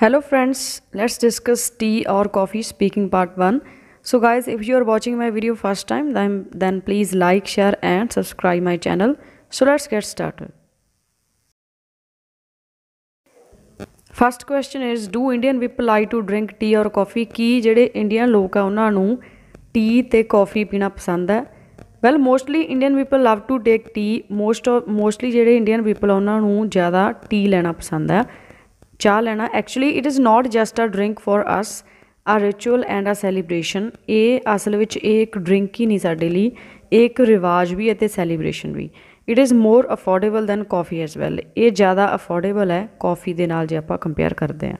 hello friends let's discuss tea or coffee speaking part 1 so guys if you are watching my video first time then then please like share and subscribe my channel so let's get started first question is do indian people like to drink tea or coffee ki jehde indian log a unna nu tea te coffee pina pasand hai well mostly indian people love to take tea most of mostly jehde indian people unna nu zyada tea lena pasand hai ਚਾਹ ਲੈਣਾ actually it is not just a drink for us a ritual and a celebration ਇਹ ਅਸਲ ਵਿੱਚ ਇਹ ਇੱਕ drink ਹੀ ਨਹੀਂ ਸਾਡੇ ਲਈ ਇੱਕ ਰਿਵਾਜ ਵੀ ਅਤੇ ਸੈਲੀਬ੍ਰੇਸ਼ਨ ਵੀ it is more affordable than coffee as well ਇਹ ਜ਼ਿਆਦਾ ਅਫੋਰਡੇਬਲ ਹੈ ਕਾਫੀ ਦੇ ਨਾਲ ਜੇ ਆਪਾਂ ਕੰਪੇਅਰ ਕਰਦੇ ਹਾਂ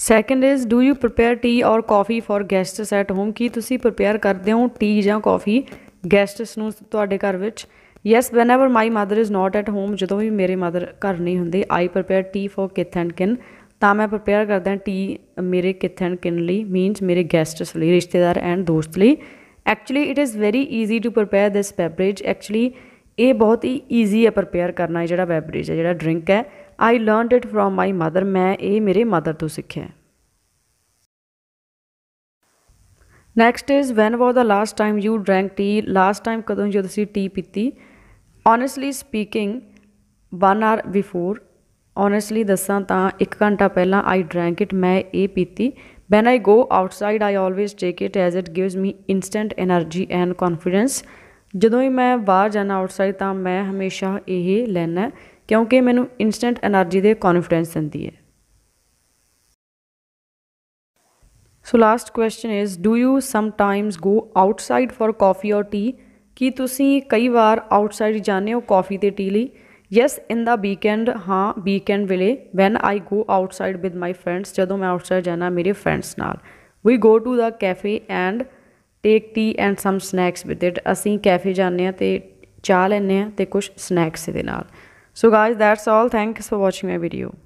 second is do you prepare tea or coffee for guests at home ਕੀ ਤੁਸੀਂ ਪ੍ਰਿਪੇਅਰ ਕਰਦੇ ਹੋ ਟੀ ਜਾਂ ਕਾਫੀ ਗੈਸਟਸ ਨੂੰ ਤੁਹਾਡੇ ਘਰ ਵਿੱਚ yes whenever my mother is not at home ਜਦੋਂ ਵੀ ਮੇਰੇ ਮਦਰ ਘਰ ਨਹੀਂ ਹੁੰਦੇ I prepare tea for kith and kin ਤਾਂ ਮੈਂ ਪ੍ਰਪੇਅਰ ਕਰਦਾ ਟੀ ਮੇਰੇ ਕਿਥ ਐਂਡ ਕਿਨ ਲਈ ਮੀਨਸ ਮੇਰੇ ਗੈਸਟਸ ਲਈ ਰਿਸ਼ਤੇਦਾਰ ਐਂਡ ਦੋਸਤ ਲਈ actually it is very easy to prepare this beverage actually ਇਹ ਬਹੁਤ ਹੀ ਈਜ਼ੀ ਹੈ ਪ੍ਰਪੇਅਰ ਕਰਨਾ ਜਿਹੜਾ ਬੈਵਰੇਜ ਹੈ ਜਿਹੜਾ ਡਰਿੰਕ ਹੈ I learned it from my mother ਮੈਂ ਇਹ ਮੇਰੇ ਮਦਰ ਤੋਂ ਸਿੱਖਿਆ next is when was the last time you drank tea last time ਕਦੋਂ ਜਦੋਂ ਤੁਸੀਂ ਟੀ ਪੀਤੀ honestly speaking 1 or before honestly ਦੱਸਾਂ ਤਾਂ 1 ਘੰਟਾ ਪਹਿਲਾਂ ਆਈ ਡਰੈਂਕ ਇਟ ਮੈਂ ਇਹ ਪੀਤੀ when I go outside I always take it as it gives me instant energy and confidence ਜਦੋਂ ਵੀ ਮੈਂ ਬਾਹਰ ਜਾਣਾ ਆਊਟਸਾਈਡ ਤਾਂ ਮੈਂ ਹਮੇਸ਼ਾ ਇਹ ਲੈਣਾ ਕਿਉਂਕਿ ਮੈਨੂੰ ਇਨਸਟੈਂਟ એનર્ਜੀ ਦੇ ਕੌਨਫੀਡੈਂਸ ਦਿੰਦੀ ਹੈ So last question is do you sometimes go outside for coffee or tea ਕੀ ਤੁਸੀਂ ਕਈ ਵਾਰ ਆਊਟਸਾਈਡ ਜਾਂਦੇ ਹੋ ਕਾਫੀ ਤੇ ਟੀ ਲਈ ਯੈਸ ਇਨ ਦਾ ਵੀਕਐਂਡ ਹਾਂ ਵੀਕਐਂਡ ਵੇਲੇ when I go outside with my friends ਜਦੋਂ ਮੈਂ ਆਊਟਸਾਈਡ ਜਾਣਾ ਮੇਰੇ ਫਰੈਂਡਸ ਨਾਲ we go to the cafe and take tea and some snacks with it ਅਸੀਂ ਕੈਫੇ ਜਾਂਦੇ ਆ ਤੇ ਚਾਹ ਲੈਣੇ ਆ ਤੇ ਕੁਝ ਸਨੈਕਸ ਦੇ ਨਾਲ so guys that's all thanks for watching my video